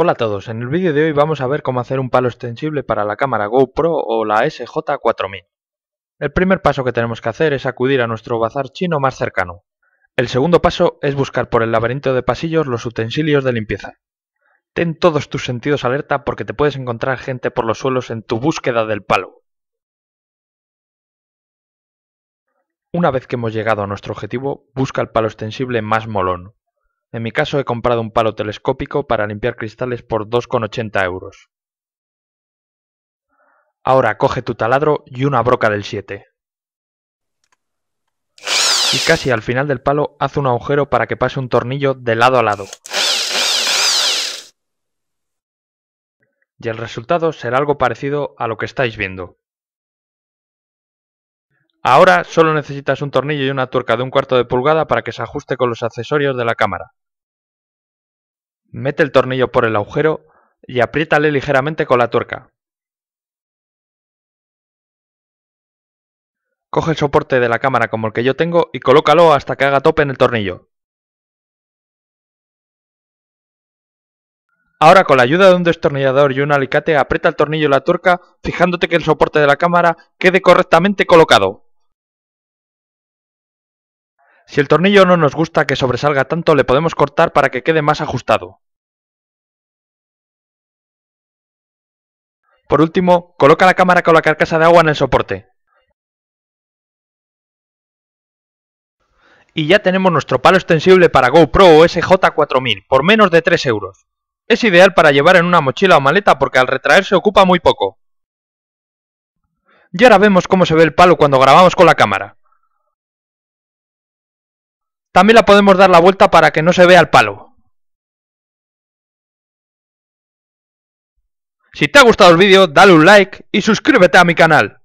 Hola a todos, en el vídeo de hoy vamos a ver cómo hacer un palo extensible para la cámara GoPro o la SJ4000. El primer paso que tenemos que hacer es acudir a nuestro bazar chino más cercano. El segundo paso es buscar por el laberinto de pasillos los utensilios de limpieza. Ten todos tus sentidos alerta porque te puedes encontrar gente por los suelos en tu búsqueda del palo. Una vez que hemos llegado a nuestro objetivo, busca el palo extensible más molón. En mi caso he comprado un palo telescópico para limpiar cristales por 2,80 euros. Ahora coge tu taladro y una broca del 7. Y casi al final del palo haz un agujero para que pase un tornillo de lado a lado. Y el resultado será algo parecido a lo que estáis viendo. Ahora solo necesitas un tornillo y una tuerca de un cuarto de pulgada para que se ajuste con los accesorios de la cámara. Mete el tornillo por el agujero y apriétale ligeramente con la tuerca. Coge el soporte de la cámara como el que yo tengo y colócalo hasta que haga tope en el tornillo. Ahora con la ayuda de un destornillador y un alicate aprieta el tornillo y la tuerca fijándote que el soporte de la cámara quede correctamente colocado. Si el tornillo no nos gusta que sobresalga tanto le podemos cortar para que quede más ajustado. Por último, coloca la cámara con la carcasa de agua en el soporte. Y ya tenemos nuestro palo extensible para GoPro o SJ4000 por menos de 3 euros. Es ideal para llevar en una mochila o maleta porque al retraerse ocupa muy poco. Y ahora vemos cómo se ve el palo cuando grabamos con la cámara. También la podemos dar la vuelta para que no se vea el palo. Si te ha gustado el vídeo, dale un like y suscríbete a mi canal.